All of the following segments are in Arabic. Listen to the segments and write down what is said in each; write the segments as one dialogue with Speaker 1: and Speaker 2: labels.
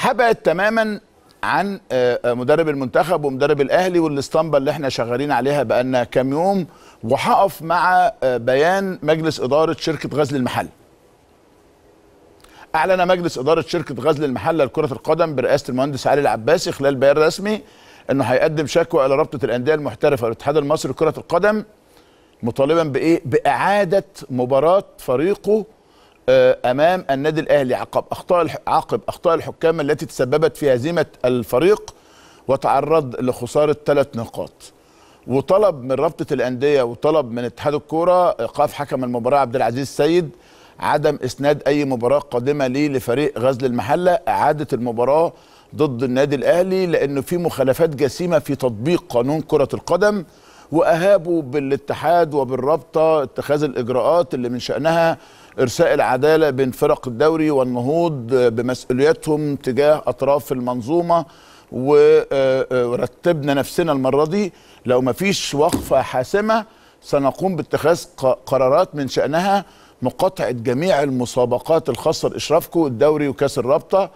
Speaker 1: هبعد تماما عن آه، آه، مدرب المنتخب ومدرب الاهلي والاسطمبه اللي احنا شغالين عليها بقالنا كام يوم وهقف مع آه، بيان مجلس اداره شركه غزل المحل. اعلن مجلس اداره شركه غزل المحله لكره القدم برئاسه المهندس علي العباسي خلال بيان رسمي انه هيقدم شكوى الى رابطه الانديه المحترفه والاتحاد المصري لكره القدم مطالبا بايه؟ باعاده مباراه فريقه آه، امام النادي الاهلي عقب اخطاء عقب اخطاء الحكام التي تسببت في هزيمه الفريق وتعرض لخساره ثلاث نقاط وطلب من رابطه الانديه وطلب من اتحاد الكوره ايقاف حكم المباراه عبد العزيز السيد عدم اسناد اي مباراه قادمه ليه لفريق غزل المحله اعاده المباراه ضد النادي الاهلي لانه في مخالفات جسيمه في تطبيق قانون كره القدم واهابوا بالاتحاد وبالرابطه اتخاذ الاجراءات اللي من شانها إرساء العدالة بين فرق الدوري والنهوض بمسؤوليتهم تجاه أطراف المنظومة ورتبنا آه، آه، نفسنا المرة دي لو مفيش وقفة حاسمة سنقوم باتخاذ قرارات من شأنها مقاطعة جميع المسابقات الخاصة باشرافكم الدوري وكاس الرابطة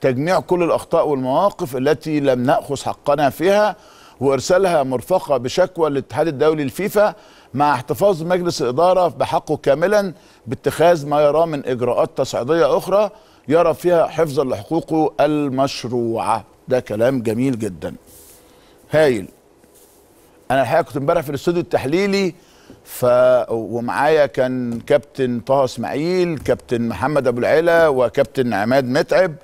Speaker 1: تجميع كل الأخطاء والمواقف التي لم نأخذ حقنا فيها وارسالها مرفقه بشكوى للاتحاد الدولي الفيفا مع احتفاظ مجلس الاداره بحقه كاملا باتخاذ ما يراه من اجراءات تصعيديه اخرى يرى فيها حفظا لحقوقه المشروعه ده كلام جميل جدا هايل انا الحقيقه كنت امبارح في الاستوديو التحليلي ف ومعايا كان كابتن طه اسماعيل كابتن محمد ابو العلا وكابتن عماد متعب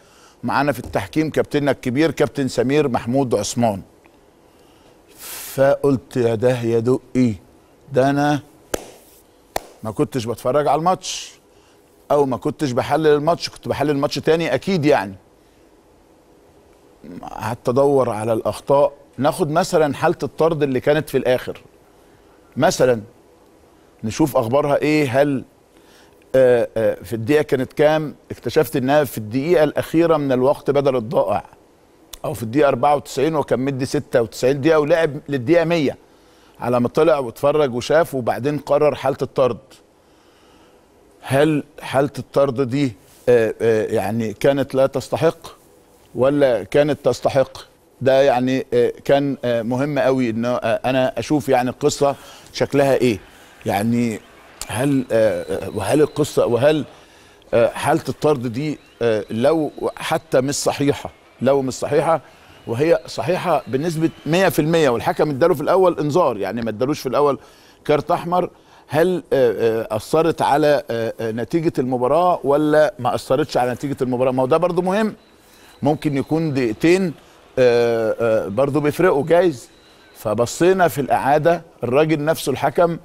Speaker 1: معانا في التحكيم كابتننا الكبير كابتن سمير محمود عثمان فقلت يا ده يا دقي ده انا ما كنتش بتفرج على الماتش او ما كنتش بحلل الماتش كنت بحلل الماتش تاني اكيد يعني قعدت ادور على الاخطاء ناخد مثلا حاله الطرد اللي كانت في الاخر مثلا نشوف اخبارها ايه هل آآ آه، آآ آه، في الدقيقه كانت كام اكتشفت انها في الدقيقه الاخيره من الوقت بدل الضائع او في الدقيقه 94 وكان مدي 96 دقيقه ولعب للدقيقه 100 على ما طلع واتفرج وشاف وبعدين قرر حاله الطرد هل حاله الطرد دي آه، آه، يعني كانت لا تستحق ولا كانت تستحق ده يعني آه، كان مهم قوي ان انا اشوف يعني القصه شكلها ايه يعني هل وهل القصه وهل حاله الطرد دي لو حتى مش صحيحه لو مش صحيحه وهي صحيحه بنسبه 100% والحكم اداله في الاول انذار يعني ما ادالوش في الاول كارت احمر هل آه، آه، اثرت على آه، نتيجه المباراه ولا ما اثرتش على نتيجه المباراه ما هو ده برضو مهم ممكن يكون دقيقتين برضو بيفرقوا جايز فبصينا في الاعاده الراجل نفسه الحكم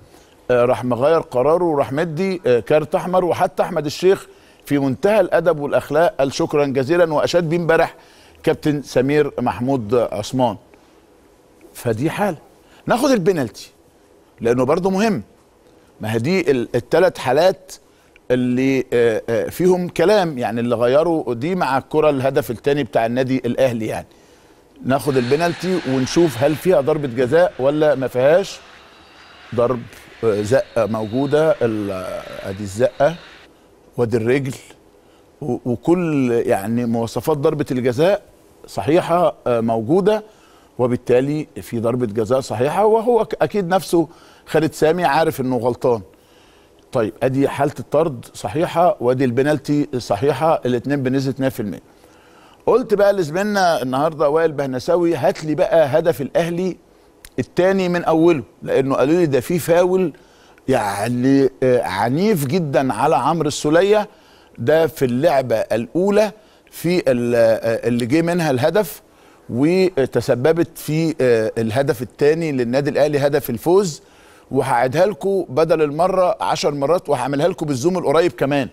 Speaker 1: راح مغير قراره وراح مدي كارت احمر وحتى احمد الشيخ في منتهى الادب والاخلاق قال شكرا جزيلا واشاد بيه امبارح كابتن سمير محمود عثمان فدي حاله ناخد البنالتي لانه برضه مهم ما هي دي الثلاث حالات اللي آه، آه، فيهم كلام يعني اللي غيروا دي مع الكره الهدف الثاني بتاع النادي الاهلي يعني ناخد البنالتي ونشوف هل فيها ضربه جزاء ولا ما فيهاش ضرب آه، زقه موجوده ادي الزقه وادي الرجل وكل يعني مواصفات ضربه الجزاء صحيحه آه، موجوده وبالتالي في ضربه جزاء صحيحه وهو اكيد نفسه خالد سامي عارف انه غلطان طيب ادي حاله الطرد صحيحه وادي البنالتي صحيحه الاثنين بنسبه 100% قلت بقى لزميلنا النهارده وائل بهنساوي هات لي بقى هدف الاهلي الثاني من اوله لانه قالوا لي ده في فاول يعني آه، عنيف جدا على عمرو السوليه ده في اللعبه الاولى في اللي جه منها الهدف وتسببت في آه، الهدف الثاني للنادي الاهلي هدف الفوز وهعيدها لكم بدل المره 10 مرات وهعملها لكم بالزوم القريب كمان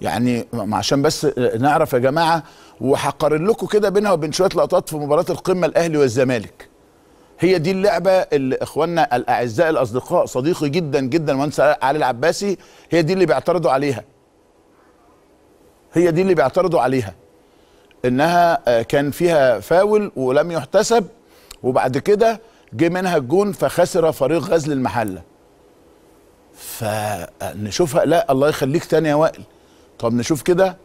Speaker 1: يعني عشان بس آه، نعرف يا جماعه وهقارن لكم كده بينها وبين شويه لقطات في مباراه القمه الاهلي والزمالك هي دي اللعبه اللي اخواننا الاعزاء الاصدقاء صديقي جدا جدا وانسى علي العباسي هي دي اللي بيعترضوا عليها هي دي اللي بيعترضوا عليها انها آه، كان فيها فاول ولم يحتسب وبعد كده جه منها الجون فخسر فريق غزل المحله فنشوفها لا الله يخليك تاني يا وائل طب نشوف كده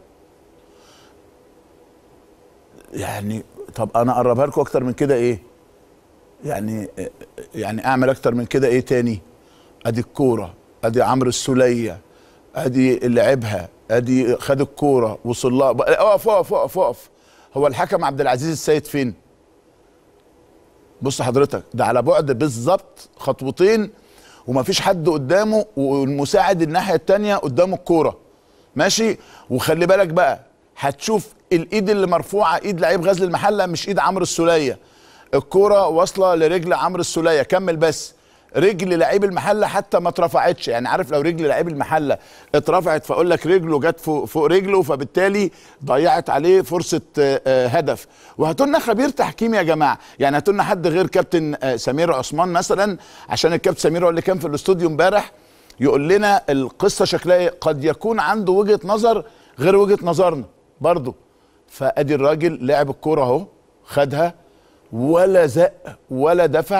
Speaker 1: يعني طب انا اقربها لكم اكتر من كده ايه يعني آه، يعني اعمل اكتر من كده ايه تاني ادي الكوره ادي عمرو السوليه ادي اللي لعبها ادي خد الكوره وصل لها اقف اقف اقف اقف هو الحكم عبد العزيز السيد فين؟ بص حضرتك ده على بعد بالظبط خطوتين ومفيش حد قدامه والمساعد الناحيه الثانيه قدامه الكوره ماشي وخلي بالك بقى هتشوف الايد اللي مرفوعه ايد لعيب غزل المحله مش ايد عمرو السوليه الكوره واصله لرجل عمرو السوليه كمل بس رجل لعيب المحله حتى ما اترفعتش يعني عارف لو رجل لعيب المحله اترفعت فاقول لك رجله جت فوق, فوق رجله فبالتالي ضيعت عليه فرصه آه، آه، هدف وهاتوا لنا خبير تحكيم يا جماعه يعني هاتوا لنا حد غير كابتن آه، سمير عثمان مثلا عشان الكابتن سمير هو اللي كان في الاستوديو امبارح يقول لنا القصه شكلها ايه قد يكون عنده وجهه نظر غير وجهه نظرنا برضه فادي الراجل لعب الكوره اهو خدها ولا زق ولا دفع